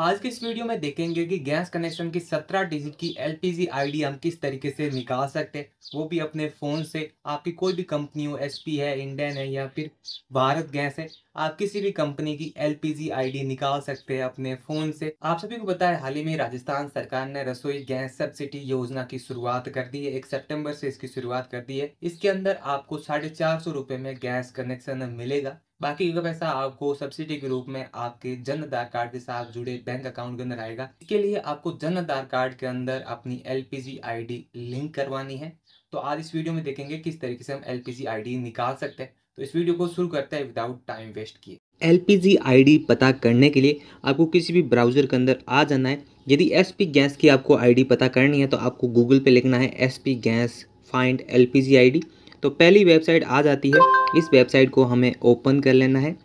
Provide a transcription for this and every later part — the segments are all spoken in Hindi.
आज के इस वीडियो में देखेंगे कि गैस कनेक्शन की 17 डिजिट की एलपीजी आईडी हम किस तरीके से निकाल सकते हैं वो भी अपने फ़ोन से आपकी कोई भी कंपनी हो एचपी है इंडियन है या फिर भारत गैस है आप किसी भी कंपनी की एलपीजी आईडी निकाल सकते हैं अपने फोन से आप सभी को बताया हाल ही में राजस्थान सरकार ने रसोई गैस सब्सिडी योजना की शुरुआत कर दी है एक सितंबर से इसकी शुरुआत कर दी है इसके अंदर आपको साढ़े चार सौ रुपये में गैस कनेक्शन मिलेगा बाकी का पैसा आपको सब्सिडी के रूप में आपके जन आधार कार्ड के साथ जुड़े बैंक अकाउंट के अंदर आएगा इसके लिए आपको जन आधार कार्ड के अंदर अपनी एलपीजी आईडी लिंक करवानी है तो आज इस वीडियो में देखेंगे किस तरीके से हम एलपीजी आईडी निकाल सकते हैं तो इस वीडियो को शुरू करते हैं विदाउट टाइम वेस्ट किए एल पी पता करने के लिए आपको किसी भी ब्राउज़र के अंदर आ जाना है यदि एस पी गैस की आपको आई पता करनी है तो आपको गूगल पे लिखना है S P gas find L P तो पहली वेबसाइट आ जाती है इस वेबसाइट को हमें ओपन कर लेना है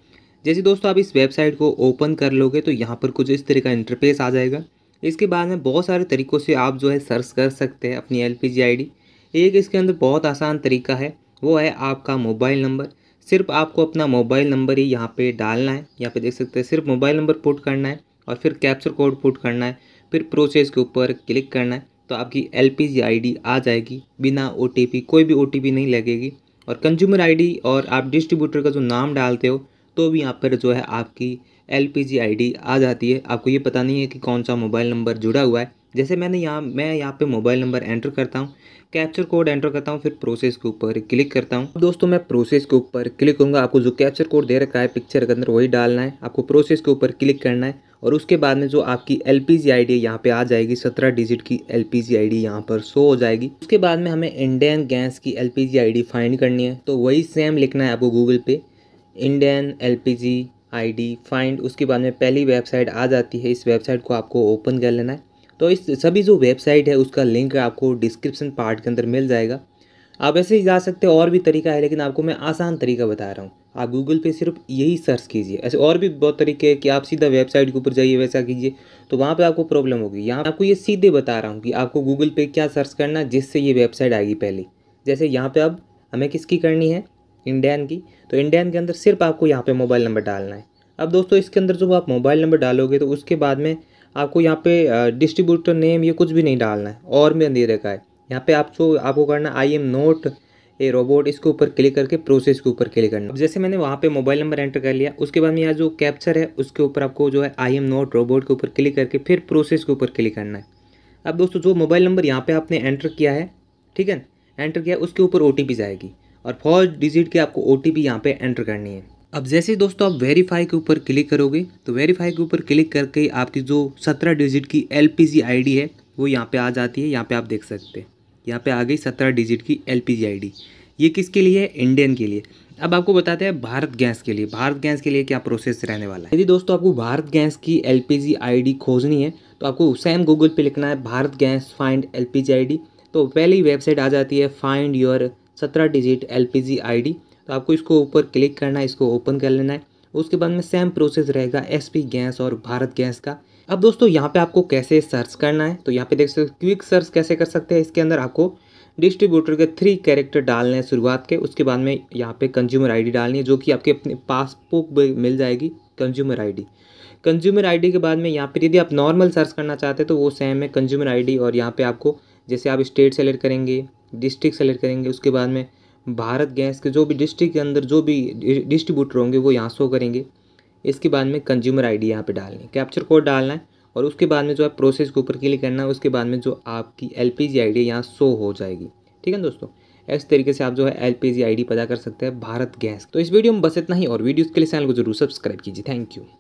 जैसे दोस्तों आप इस वेबसाइट को ओपन कर लोगे तो यहाँ पर कुछ इस तरह का इंटरफेस आ जाएगा इसके बाद में बहुत सारे तरीक़ों से आप जो है सर्च कर सकते हैं अपनी एल पी एक इसके अंदर बहुत आसान तरीका है वो है आपका मोबाइल नंबर सिर्फ आपको अपना मोबाइल नंबर ही यहाँ पे डालना है यहाँ पे देख सकते हैं सिर्फ मोबाइल नंबर पुट करना है और फिर कैप्चर कोड पुट करना है फिर प्रोसेस के ऊपर क्लिक करना है तो आपकी एल पी आ जाएगी बिना ओ कोई भी ओ नहीं लगेगी और कंज्यूमर आई और आप डिस्ट्रीब्यूटर का जो नाम डालते हो तो भी यहाँ पर जो है आपकी एल पी आ जाती है आपको ये पता नहीं है कि कौन सा मोबाइल नंबर जुड़ा हुआ है जैसे मैंने यहाँ मैं यहाँ पे मोबाइल नंबर एंटर करता हूँ कैप्चर कोड एंटर करता हूँ फिर प्रोसेस के ऊपर क्लिक करता हूँ दोस्तों मैं प्रोसेस के ऊपर क्लिक करूँगा आपको जो कैप्चर कोड दे रखा है पिक्चर के अंदर वही डालना है आपको प्रोसेस के ऊपर क्लिक करना है और उसके बाद में जो आपकी L P G I D यहाँ पर आ जाएगी सत्रह डिजिट की L P G I D यहाँ पर शो हो जाएगी उसके बाद में हमें इंडियन गैस की L P G I D find करनी है तो वही सेम लिखना है आपको गूगल पे Indian L P G I D find उसके बाद में पहली वेबसाइट आ जाती है इस वेबसाइट को आपको ओपन कर लेना है तो इस सभी जो वेबसाइट है उसका लिंक आपको डिस्क्रिप्शन पार्ट के अंदर मिल जाएगा आप ऐसे ही जा सकते हैं और भी तरीका है लेकिन आपको मैं आसान तरीका बता रहा हूँ आप गूगल पे सिर्फ यही सर्च कीजिए ऐसे और भी बहुत तरीके हैं कि आप सीधा वेबसाइट के ऊपर जाइए वैसा कीजिए तो वहाँ पे आपको प्रॉब्लम होगी यहाँ आपको ये सीधे बता रहा हूँ कि आपको गूगल पे क्या सर्च करना जिससे ये वेबसाइट आएगी पहले जैसे यहाँ पर अब हमें किसकी करनी है इंडियन की तो इंडियन के अंदर सिर्फ आपको यहाँ पे मोबाइल नंबर डालना है अब दोस्तों इसके अंदर जब आप मोबाइल नंबर डालोगे तो उसके बाद में आपको यहाँ पे डिस्ट्रीब्यूटर नेम ये कुछ भी नहीं डालना है और भी अंधेरे रखा है यहाँ पे आप जो आपको करना I am not a robot इसके ऊपर क्लिक करके प्रोसेस के ऊपर क्लिक करना जैसे मैंने वहाँ पे मोबाइल नंबर एंटर कर लिया उसके बाद में यहाँ जो कैप्चर है उसके ऊपर आपको जो है आई एम नोट रोबोट के ऊपर क्लिक करके फिर प्रोसेस के ऊपर क्लिक करना है अब दोस्तों जो मोबाइल नंबर यहाँ पर आपने एंटर किया है ठीक है एंटर किया उसके ऊपर ओ जाएगी और फॉल्स डिजिट के आपको ओ टी पी यहाँ पर एंटर करनी है अब जैसे दोस्तों आप वेरीफाई के ऊपर क्लिक करोगे तो वेरीफाई के ऊपर क्लिक करके आपकी जो सत्रह डिजिट की L P G I D है वो यहाँ पर आ जाती है यहाँ पर आप देख सकते हैं यहाँ पर आ गई सत्रह डिजिट की L P G I D ये किसके लिए है इंडियन के लिए अब आपको बताते हैं भारत गैस के लिए भारत गैस के लिए क्या प्रोसेस रहने वाला है यदि दोस्तों आपको भारत गैस की L P G I D खोजनी है तो आपको सेम गूगल पे लिखना है Bharat gas find L P G I D तो पहली वेबसाइट आ जाती है फाइंड योर सत्रह डिजिट एल पी तो आपको इसको ऊपर क्लिक करना है इसको ओपन कर लेना है उसके बाद में सेम प्रोसेस रहेगा एस गैस और भारत गैस का अब दोस्तों यहाँ पे आपको कैसे सर्च करना है तो यहाँ पे देख सकते क्विक सर्च कैसे कर सकते हैं इसके अंदर आपको डिस्ट्रीब्यूटर के थ्री कैरेक्टर डालने हैं शुरुआत के उसके बाद में यहाँ पे कंज्यूमर आईडी डालनी है जो कि आपके अपने पासबुक में मिल जाएगी कंज्यूमर आईडी कंज्यूमर आईडी के बाद में यहाँ पर यदि आप नॉर्मल सर्च करना चाहते हैं तो वो सेम है कंज्यूमर आई और यहाँ पर आपको जैसे आप स्टेट सेलेक्ट करेंगे डिस्ट्रिक्ट सेलेक्ट करेंगे उसके बाद में भारत गैस के जो भी डिस्ट्रिक्ट के अंदर जो भी डिस्ट्रीब्यूटर होंगे वो यहाँ शो करेंगे इसके बाद में कंज्यूमर आईडी डी यहाँ पर डालनी कैप्चर कोड डालना है और उसके बाद में जो है प्रोसेस के ऊपर क्लिक करना है उसके बाद में जो आपकी L P G I D यहाँ शो हो जाएगी ठीक है दोस्तों इस तरीके से आप जो है L P G I D पता कर सकते हैं भारत गैस तो इस वीडियो में बस इतना ही और वीडियो के लिए चैनल को जरूर सब्सक्राइब कीजिए थैंक यू